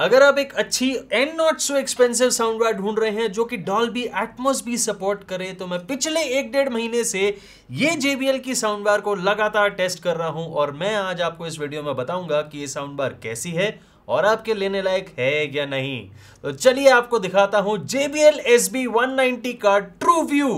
अगर आप एक अच्छी and not so expensive soundbar ढूंढ रहे हैं जो कि बी एटमोस भी सपोर्ट करे तो मैं पिछले एक डेढ़ महीने से ये JBL की साउंड बार को लगातार टेस्ट कर रहा हूं और मैं आज आपको इस वीडियो में बताऊंगा कि ये साउंड बार कैसी है और आपके लेने लायक है या नहीं तो चलिए आपको दिखाता हूं JBL SB190 का ट्रू व्यू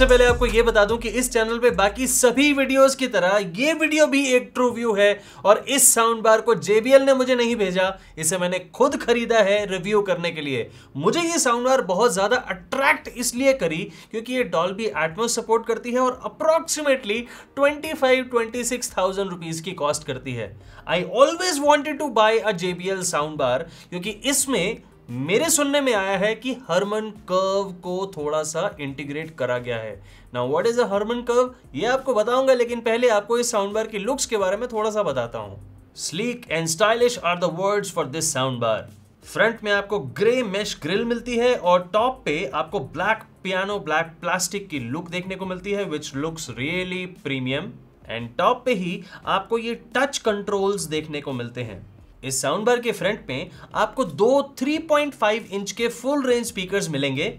सबसे पहले आपको ये बता दूं कि इस चैनल पे बाकी सभी वीडियोस की तरह ये वीडियो भी एक ट्रू व्यू है और इस साउंड बार को JBL ने मुझे नहीं भेजा इसे मैंने खुद खरीदा है रिव्यू करने के लिए मुझे ये साउंड बार बहुत ज़्यादा अट्रैक्ट इसलिए करी क्योंकि ये डॉल्बी एटमोस सपोर्ट करती है और approximately twenty five twenty six thousand rupees की कॉस्ट करती है I always wanted to buy a J soundbar क्योंकि इसमें मेरे सुनने में आया है कि हरमन कर्व को थोड़ा सा इंटीग्रेट करा गया है ना what is a Harman curve ये आपको बताऊंगा लेकिन पहले आपको इस साउंड बार की लुक्स के बारे में थोड़ा सा बताता हूँ sleek and stylish are the words for this sound bar front में आपको ग्रे मेश ग्रिल मिलती है और टॉप पे आपको ब्लैक पियानो ब्लैक प्लास्टिक की लुक देखने को मिलती है which looks really premium and top पे ही आपको ये टच कंट्रोल्स देखने को मिलते हैं इस साउंड बार के फ्रंट में आपको दो 3.5 इंच के फुल रेंज स्पीकर्स मिलेंगे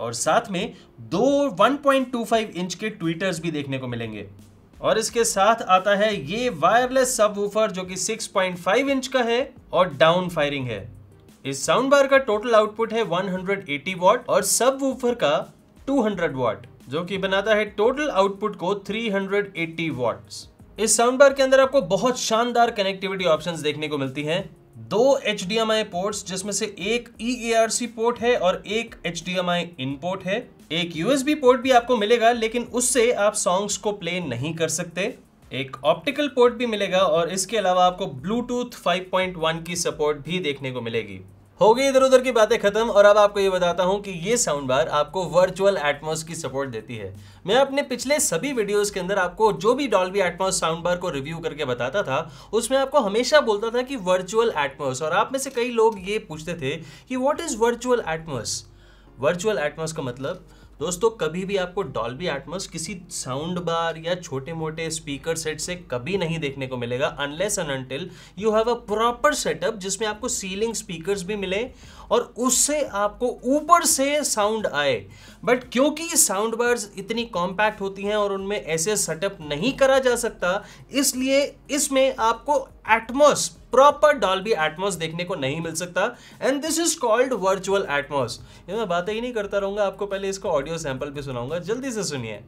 और साथ में दो 1.25 इंच के ट्विटर्स भी देखने को मिलेंगे और इसके साथ आता है ये वायरलेस सबवूफर जो कि 6.5 इंच का है और डाउन फायरिंग है इस साउंड बार का टोटल आउटपुट है 180 वॉट और सबवूफर का 200 वॉट जो कि बनाता है टोटल आउटपुट को 380 वॉट्स इस साउंड बार के अंदर आपको बहुत शानदार कनेक्टिविटी ऑप्शंस देखने को मिलती हैं दो H D M I ports जिसमें से एक ई ए आर सी पोर्ट है और एक H D M I in port है एक यूएसबी पोर्ट भी आपको मिलेगा लेकिन उससे आप सॉन्ग्स को प्ले नहीं कर सकते एक ऑप्टिकल पोर्ट भी मिलेगा और इसके अलावा आपको ब्लूटूथ 5.1 की सपोर्ट भी देखने को मिलेगी हो गई इधर उधर की बातें खत्म और अब आपको ये बताता हूँ कि ये साउंड बार आपको वर्चुअल एटमोस की सपोर्ट देती है मैं अपने पिछले सभी वीडियोस के अंदर आपको जो भी डॉल्बी एटमोस साउंड बार को रिव्यू करके बताता था उसमें आपको हमेशा बोलता था कि वर्चुअल एटमोस और आप में से कई लोग ये पूछते थे कि what is virtual Atmos virtual Atmos का मतलब दोस्तों कभी भी आपको डॉल्बी एटमोस किसी साउंड बार या छोटे मोटे स्पीकर सेट से कभी नहीं देखने को मिलेगा unless and until you have a proper setup जिसमें आपको सीलिंग स्पीकर्स भी मिले और उससे आपको ऊपर से साउंड आए बट क्योंकि साउंड बार्स इतनी कॉम्पैक्ट होती हैं और उनमें ऐसे सेटअप नहीं करा जा सकता इसलिए इसमें आपको एटमोस प्रॉपर डॉल्बी एटमॉस देखने को नहीं मिल सकता and this is called virtual Atmos ये मैं बातें ही नहीं करता रहूंगा आपको पहले इसका ऑडियो सैंपल भी सुनाऊंगा जल्दी से सुनिए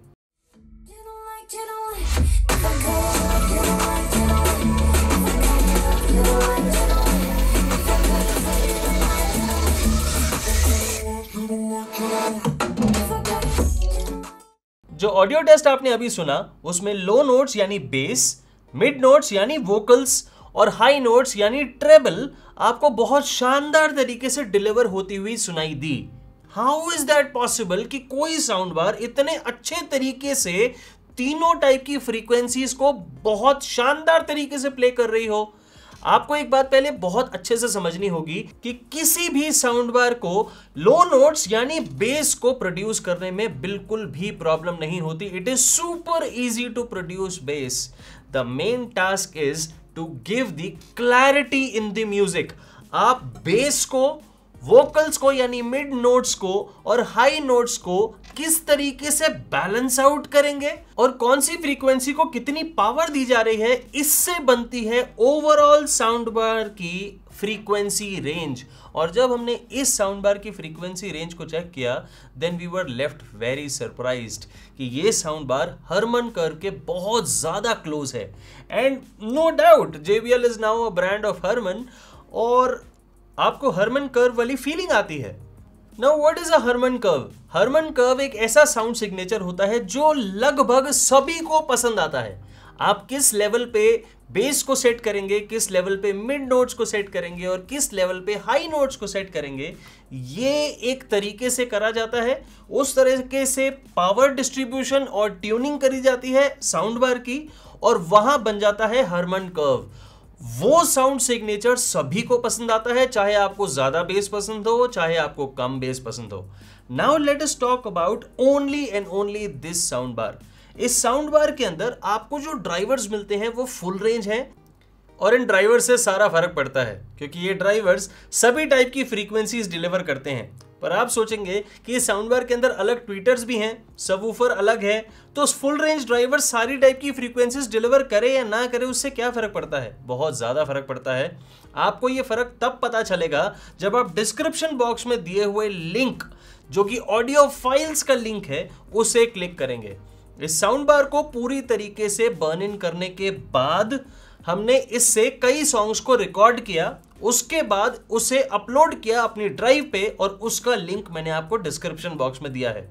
जो ऑडियो टेस्ट आपने अभी सुना उसमें लो नोट्स यानी बेस मिड नोट्स यानी वोकल्स और हाई नोट्स यानी ट्रेबल आपको बहुत शानदार तरीके से डिलीवर होती हुई सुनाई दी हाउ इज दैट पॉसिबल कि कोई साउंड बार इतने अच्छे तरीके से तीनों टाइप की फ्रीक्वेंसीज को बहुत शानदार तरीके से प्ले कर रही हो आपको एक बात पहले बहुत अच्छे से समझनी होगी कि किसी भी साउंड बार को लो नोट्स यानी बेस को प्रोड्यूस करने में बिल्कुल भी प्रॉब्लम नहीं होती it is super easy to produce bass the main task is to give the clarity in the music आप बेस को वोकल्स को यानी मिड नोट्स को और हाई नोट्स को किस तरीके से बैलेंस आउट करेंगे और कौन सी फ्रीक्वेंसी को कितनी पावर दी जा रही है इससे बनती है ओवरऑल साउंड बार की फ्रीक्वेंसी रेंज और जब हमने इस साउंड बार की फ्रीक्वेंसी रेंज को चेक किया then we were left very surprise कि ये साउंड बार हरमन कर के बहुत ज़्यादा क्लोज है and no doubt J B L is now a brand of Harman और आपको हरमन कर्व वाली फीलिंग आती है now what is a Harman curve Harman curve एक ऐसा साउंड सिग्नेचर होता है जो लगभग सभी को पसंद आता है आप किस लेवल पे बेस को सेट करेंगे किस लेवल पे मिड नोट्स को सेट करेंगे और किस लेवल पे हाई नोट्स को सेट करेंगे ये एक तरीके से करा जाता है उस तरीके से पावर डिस्ट्रीब्यूशन और ट्यूनिंग करी जाती है साउंड बार की और वहां बन जाता है हरमन कर्व वो साउंड सिग्नेचर सभी को पसंद आता है चाहे आपको ज्यादा बेस पसंद हो चाहे आपको कम बेस पसंद हो now let us talk about only and only this sound bar इस साउंड बार के अंदर आपको जो ड्राइवर्स मिलते हैं वो फुल रेंज हैं और इन ड्राइवर से सारा फर्क पड़ता है क्योंकि ये ड्राइवर्स सभी टाइप की फ्रीक्वेंसीज डिलीवर करते हैं पर आप सोचेंगे कि ये साउंड बार के अंदर अलग ट्वीटर्स भी हैं सबवूफर अलग है तो फुल रेंज ड्राइवर सारी टाइप की फ्रीक्वेंसीज डिलीवर करे या ना करे उससे क्या फ़र्क पड़ता है बहुत ज़्यादा फ़र्क पड़ता है आपको ये फ़र्क तब पता चलेगा जब आप डिस्क्रिप्शन बॉक्स में दिए हुए लिंक जो कि ऑडियो फाइल्स का लिंक है उसे क्लिक करेंगे इस साउंड बार को पूरी तरीके से बर्न इन करने के बाद हमने इससे कई सॉन्ग्स को रिकॉर्ड किया उसके बाद उसे अपलोड किया अपनी ड्राइव पे और उसका लिंक मैंने आपको डिस्क्रिप्शन बॉक्स में दिया है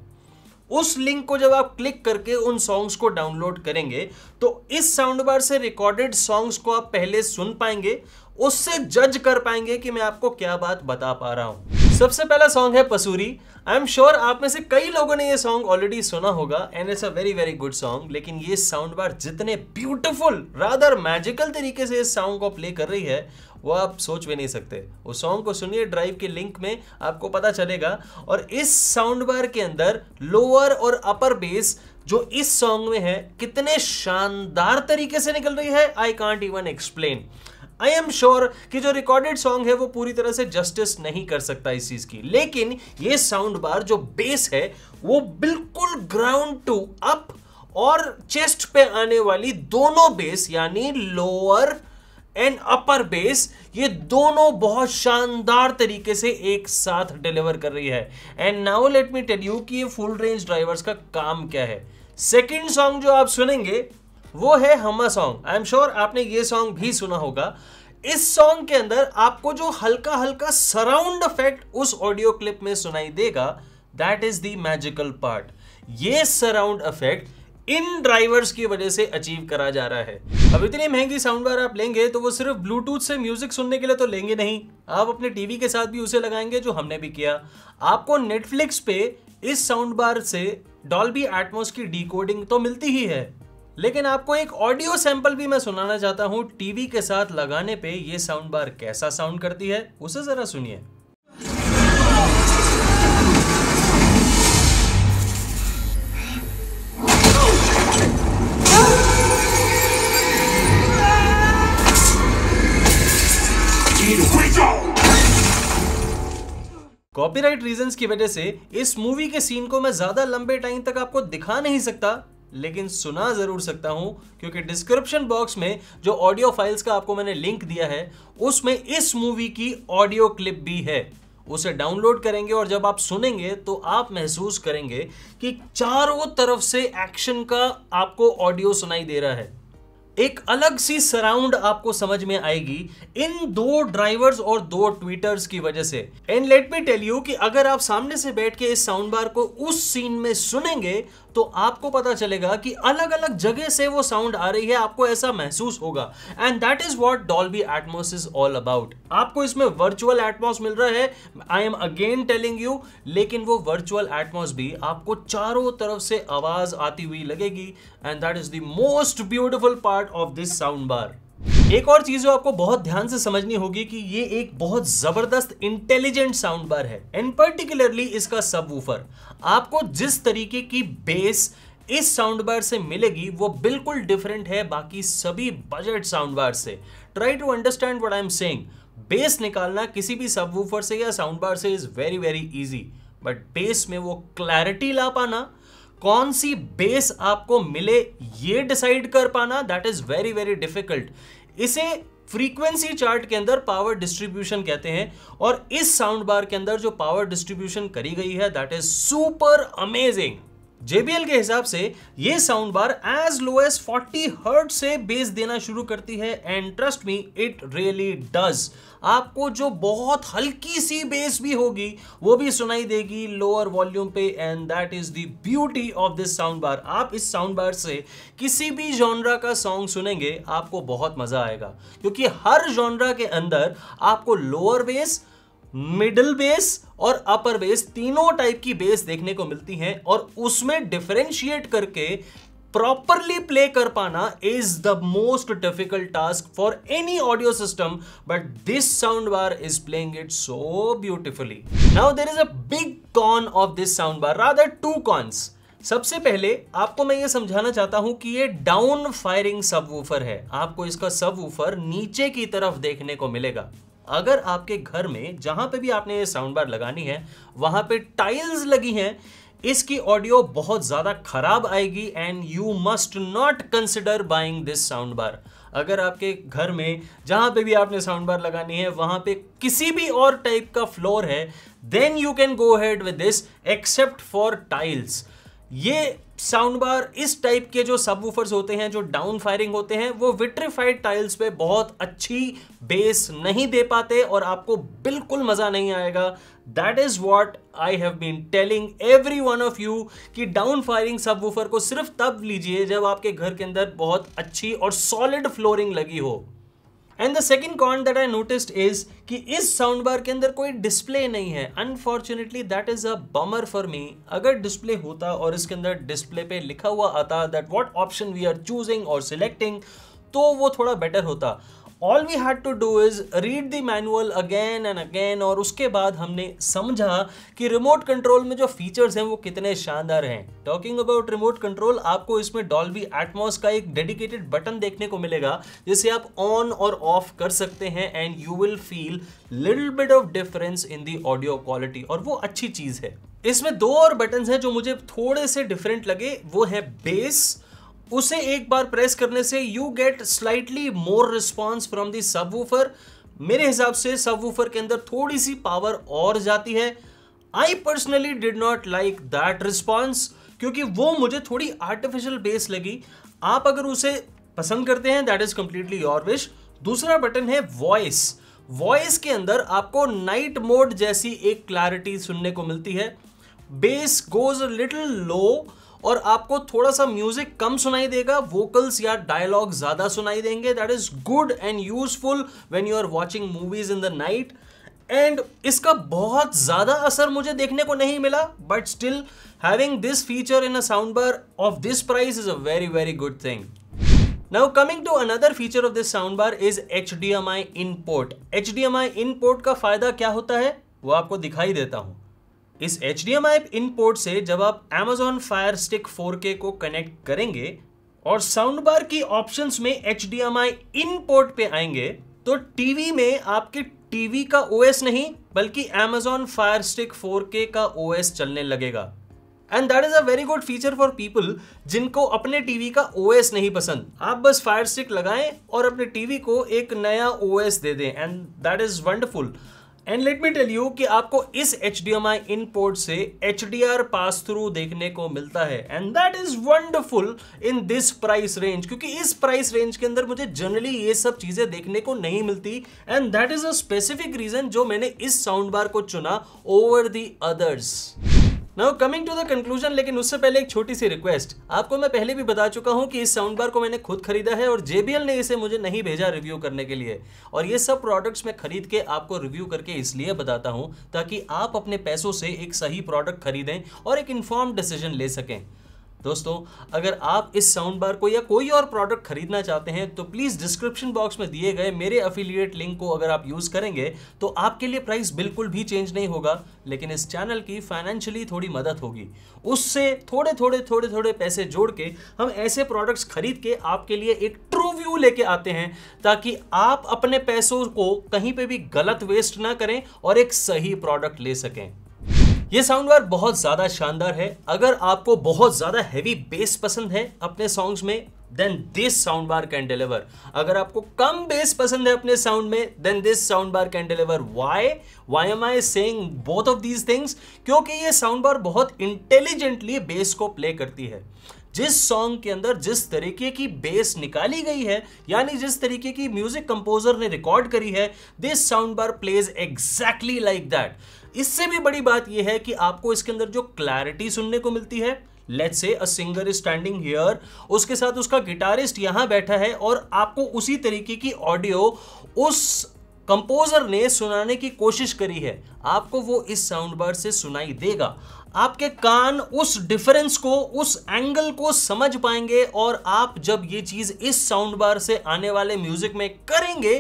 उस लिंक को जब आप क्लिक करके उन सॉन्ग्स को डाउनलोड करेंगे तो इस साउंड बार से रिकॉर्डेड सॉन्ग्स को आप पहले सुन पाएंगे उससे जज कर पाएंगे कि मैं आपको क्या बात बता पा रहा हूं सबसे पहला सॉन्ग है पसूरी आई एम श्योर आप में से कई लोगों ने ये सॉन्ग ऑलरेडी सुना होगा and it's a very very good song लेकिन ये साउंड बार जितने ब्यूटिफुल रादर मैजिकल तरीके से इस साउंड को प्ले कर रही है वो आप सोच भी नहीं सकते उस सॉन्ग को सुनिए ड्राइव के लिंक में आपको पता चलेगा और इस साउंड बार के अंदर लोअर और अपर बेस जो इस सॉन्ग में है कितने शानदार तरीके से निकल रही है I can't even explain I am sure कि जो रिकॉर्डेड सॉन्ग है वो पूरी तरह से जस्टिस नहीं कर सकता इस चीज की लेकिन ये साउंड बार जो बेस है वो बिल्कुल ग्राउंड टू अप और चेस्ट पे आने वाली दोनों बेस यानी लोअर एंड अपर बेस ये दोनों बहुत शानदार तरीके से एक साथ डिलीवर कर रही है and now let me tell you कि ये फुल रेंज ड्राइवर्स का काम क्या है सेकंड सॉन्ग जो आप सुनेंगे वो है Humma song I am sure आपने ये सॉन्ग भी सुना होगा इस सॉन्ग के अंदर आपको जो हल्का हल्का सराउंड इफेक्ट उस ऑडियो क्लिप में सुनाई देगा that is the magical part ये सराउंड इफेक्ट इन ड्राइवर्स की वजह से अचीव करा जा रहा है अब इतनी महंगी साउंड बार आप लेंगे तो वो सिर्फ ब्लूटूथ से म्यूजिक सुनने के लिए तो लेंगे नहीं आप अपने टीवी के साथ भी उसे लगाएंगे जो हमने भी किया आपको नेटफ्लिक्स पे इस साउंड बार से डॉल्बी एटमोस की डीकोडिंग तो मिलती ही है लेकिन आपको एक ऑडियो सैंपल भी मैं सुनाना चाहता हूँ टीवी के साथ लगाने पे ये साउंड बार कैसा साउंड करती है उसे ज़रा सुनिए कॉपीराइट रीजंस की वजह से इस मूवी के सीन को मैं ज़्यादा लंबे टाइम तक आपको दिखा नहीं सकता लेकिन सुना ज़रूर सकता हूं क्योंकि डिस्क्रिप्शन बॉक्स में जो ऑडियो फाइल्स का आपको मैंने लिंक दिया है उसमें इस मूवी की ऑडियो क्लिप भी है उसे डाउनलोड करेंगे और जब आप सुनेंगे तो आप महसूस करेंगे कि चारों तरफ से एक्शन का आपको ऑडियो सुनाई दे रहा है एक अलग सी सराउंड आपको समझ में आएगी इन दो ड्राइवर्स और दो ट्विटर्स की वजह से and let me tell you कि अगर आप सामने से बैठ के इस साउंड बार को उस सीन में सुनेंगे तो आपको पता चलेगा कि अलग अलग जगह से वो साउंड आ रही है आपको ऐसा महसूस होगा and that is what Dolby Atmos is all about आपको इसमें वर्चुअल एटमोस मिल रहा है I am again telling you लेकिन वो वर्चुअल एटमोस भी आपको चारों तरफ से आवाज आती हुई लगेगी and that is the most beautiful part of this sound bar एक और चीज जो आपको बहुत ध्यान से समझनी होगी कि ये एक बहुत जबरदस्त इंटेलिजेंट साउंड बार है एंड पर्टिकुलरली इसका सब वूफर आपको जिस तरीके की बेस इस साउंड बार से मिलेगी वो बिल्कुल डिफरेंट है बाकी सभी बजट साउंड बार से try to understand what I am saying bass निकालना किसी भी सब वूफर से या साउंड बार से is very very easy but bass में वो क्लैरिटी ला पाना कौन सी बेस आपको मिले ये डिसाइड कर पाना that is very very difficult इसे फ्रीक्वेंसी चार्ट के अंदर पावर डिस्ट्रीब्यूशन कहते हैं और इस साउंड बार के अंदर जो पावर डिस्ट्रीब्यूशन करी गई है that is super amazing JBL के हिसाब से ये sound bar as low as 40 hertz से बेस देना शुरू करती है and trust me it really does आपको जो बहुत हल्की सी बेस भी होगी वो भी सुनाई देगी लोअर वॉल्यूम पे and that is the beauty of this sound bar आप इस साउंड बार से किसी भी जॉनरा का सॉन्ग सुनेंगे आपको बहुत मजा आएगा क्योंकि हर जॉनरा के अंदर आपको लोअर बेस मिडल बेस और अपर बेस तीनों टाइप की बेस देखने को मिलती हैं और उसमें डिफरेंशिएट करके प्रॉपरली प्ले कर पाना is the most difficult task for any audio system but this sound bar is playing it so beautifully now there is a big con of this sound bar rather two cons सबसे पहले आपको मैं ये समझाना चाहता हूं कि ये डाउन फायरिंग सबवूफर है आपको इसका सबवूफर नीचे की तरफ देखने को मिलेगा अगर आपके घर में जहां पे भी आपने ये साउंड बार लगानी है वहां पे टाइल्स लगी हैं इसकी ऑडियो बहुत ज़्यादा खराब आएगी and you must not consider buying this sound bar अगर आपके घर में जहां पे भी आपने साउंड बार लगानी है वहां पे किसी भी और टाइप का फ्लोर है then you can go head with this except for tiles ये साउंड बार इस टाइप के जो सब होते हैं जो डाउन फायरिंग होते हैं वो विट्रीफाइड टाइल्स पे बहुत अच्छी बेस नहीं दे पाते और आपको बिल्कुल मज़ा नहीं आएगा that is what I have been telling every one of you कि डाउन फायरिंग सब वूफर को सिर्फ तब लीजिए जब आपके घर के अंदर बहुत अच्छी और सॉलिड फ्लोरिंग लगी हो and the second con that I noticed is कि इस साउंड बार के अंदर कोई डिस्प्ले नहीं है unfortunately that is a bummer for me अगर डिस्प्ले होता और इसके अंदर डिस्प्ले पे लिखा हुआ आता that what option we are choosing और सिलेक्टिंग तो वो थोड़ा बेटर होता all we had to do is read the manual again and again और उसके बाद हमने समझा कि रिमोट कंट्रोल में जो फीचर्स हैं वो कितने शानदार हैं टॉकिंग अबाउट रिमोट कंट्रोल आपको इसमें डॉल्बी एटमॉस का एक डेडिकेटेड बटन देखने को मिलेगा जिसे आप ऑन और ऑफ कर सकते हैं and you will feel little bit of difference in the audio quality और वो अच्छी चीज़ है इसमें दो और बटन्स हैं जो मुझे थोड़े से डिफरेंट लगे वो है बेस उसे एक बार प्रेस करने से you get slightly more response from the sub मेरे हिसाब से सब के अंदर थोड़ी सी पावर और जाती है I personally did not like that response क्योंकि वो मुझे थोड़ी आर्टिफिशियल बेस लगी आप अगर उसे पसंद करते हैं that is completely your wish दूसरा बटन है वॉइस वॉइस के अंदर आपको नाइट मोड जैसी एक क्लैरिटी सुनने को मिलती है बेस गोज लिटिल लो और आपको थोड़ा सा म्यूजिक कम सुनाई देगा वोकल्स या डायलॉग ज़्यादा सुनाई देंगे that is good and useful when you are watching movies in the night and इसका बहुत ज़्यादा असर मुझे देखने को नहीं मिला but still having this feature in a sound bar of this price is a very very good thing Now coming to another feature of this soundbar is HDMI input. HDMI input का फायदा क्या होता है वो आपको दिखाई देता हूं इस H D M I in port से जब आप फायर स्टिक फोर के को कनेक्ट करेंगे और साउंड बार की ऑप्शंस में H D M I in port पे आएंगे तो टीवी में आपके टीवी का ओएस नहीं बल्कि फायर स्टिक फोर के का ओएस चलने लगेगा and that is a very good feature for people जिनको अपने टीवी का ओएस नहीं पसंद आप बस फायर स्टिक लगाएं और अपने टीवी को एक नया ओएस दे दें and that is wonderful and let me tell you कि आपको इस H D M I in port से H D R pass through देखने को मिलता है and that is wonderful in this price range क्योंकि इस प्राइस रेंज के अंदर मुझे जनरली ये सब चीजें देखने को नहीं मिलती and that is a specific reason जो मैंने इस साउंड बार को चुना over the others now coming to the conclusion लेकिन उससे पहले एक छोटी सी रिक्वेस्ट आपको मैं पहले भी बता चुका हूँ कि इस साउंड बार को मैंने खुद खरीदा है और JBL ने इसे मुझे नहीं भेजा रिव्यू करने के लिए और ये सब प्रोडक्ट्स मैं खरीद के आपको रिव्यू करके इसलिए बताता हूँ ताकि आप अपने पैसों से एक सही प्रोडक्ट खरीदें और एक इन्फॉर्म डिसीजन ले सकें दोस्तों अगर आप इस साउंड बार को या कोई और प्रोडक्ट खरीदना चाहते हैं तो प्लीज़ डिस्क्रिप्शन बॉक्स में दिए गए मेरे अफिलिएट लिंक को अगर आप यूज़ करेंगे तो आपके लिए प्राइस बिल्कुल भी चेंज नहीं होगा लेकिन इस चैनल की फाइनेंशियली थोड़ी मदद होगी उससे थोड़े थोड़े थोड़े थोड़े पैसे जोड़ के हम ऐसे प्रोडक्ट्स खरीद के आपके लिए एक ट्रू व्यू लेके आते हैं ताकि आप अपने पैसों को कहीं पर भी गलत वेस्ट ना करें और एक सही प्रोडक्ट ले सकें ये साउंड बार बहुत ज़्यादा शानदार है अगर आपको बहुत ज़्यादा हैवी बेस पसंद है अपने सॉन्ग्स में then this sound bar can deliver अगर आपको कम बेस पसंद है अपने साउंड में then this sound bar can deliver why why am I saying both of these things क्योंकि ये साउंड बार बहुत इंटेलिजेंटली बेस को प्ले करती है जिस सॉन्ग के अंदर जिस तरीके की बेस निकाली गई है यानी जिस तरीके की म्यूजिक कंपोजर ने रिकॉर्ड करी है this sound bar plays exactly like that इससे भी बड़ी बात यह है कि आपको इसके अंदर जो क्लैरिटी सुनने को मिलती है let's say a singer is standing here उसके साथ उसका गिटारिस्ट यहां बैठा है और आपको उसी तरीके की ऑडियो उस कंपोजर ने सुनाने की कोशिश करी है आपको वो इस साउंड बार से सुनाई देगा आपके कान उस डिफरेंस को उस एंगल को समझ पाएंगे और आप जब ये चीज़ इस साउंड बार से आने वाले म्यूजिक में करेंगे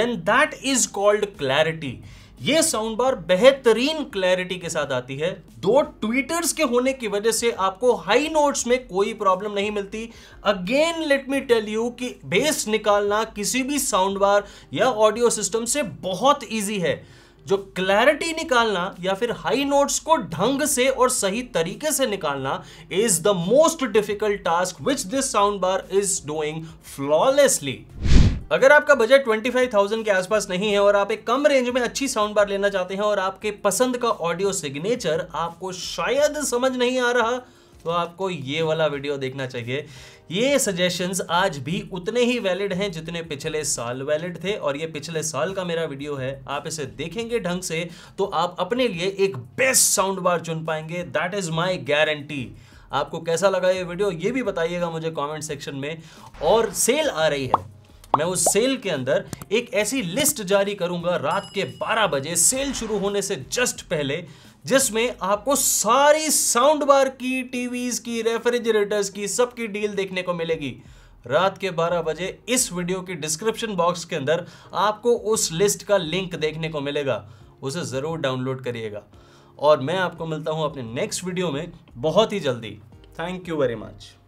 then that is called clarity ये साउंड बार बेहतरीन क्लैरिटी के साथ आती है दो ट्वीटर्स के होने की वजह से आपको हाई नोट्स में कोई प्रॉब्लम नहीं मिलती again let me tell you कि बेस निकालना किसी भी साउंड बार या ऑडियो सिस्टम से बहुत ईजी है जो क्लैरिटी निकालना या फिर हाई नोट्स को ढंग से और सही तरीके से निकालना is the most difficult task which this sound bar is doing flawlessly अगर आपका बजट 25,000 के आसपास नहीं है और आप एक कम रेंज में अच्छी साउंड बार लेना चाहते हैं और आपके पसंद का ऑडियो सिग्नेचर आपको शायद समझ नहीं आ रहा तो आपको ये वाला वीडियो देखना चाहिए ये सजेशंस आज भी उतने ही वैलिड हैं जितने पिछले साल वैलिड थे और ये पिछले साल का मेरा वीडियो है आप इसे देखेंगे ढंग से तो आप अपने लिए एक बेस्ट साउंड बार चुन पाएंगे दैट इज़ माई गारंटी आपको कैसा लगा ये वीडियो ये भी बताइएगा मुझे कमेंट सेक्शन में और सेल आ रही है मैं उस सेल के अंदर एक ऐसी लिस्ट जारी करूंगा रात के 12 बजे सेल शुरू होने से जस्ट पहले जिसमें आपको सारी साउंड बार की टीवीज की रेफ्रिजरेटर्स की सबकी डील देखने को मिलेगी रात के 12 बजे इस वीडियो की डिस्क्रिप्शन बॉक्स के अंदर आपको उस लिस्ट का लिंक देखने को मिलेगा उसे ज़रूर डाउनलोड करिएगा और मैं आपको मिलता हूँ अपने नेक्स्ट वीडियो में बहुत ही जल्दी थैंक यू वेरी मच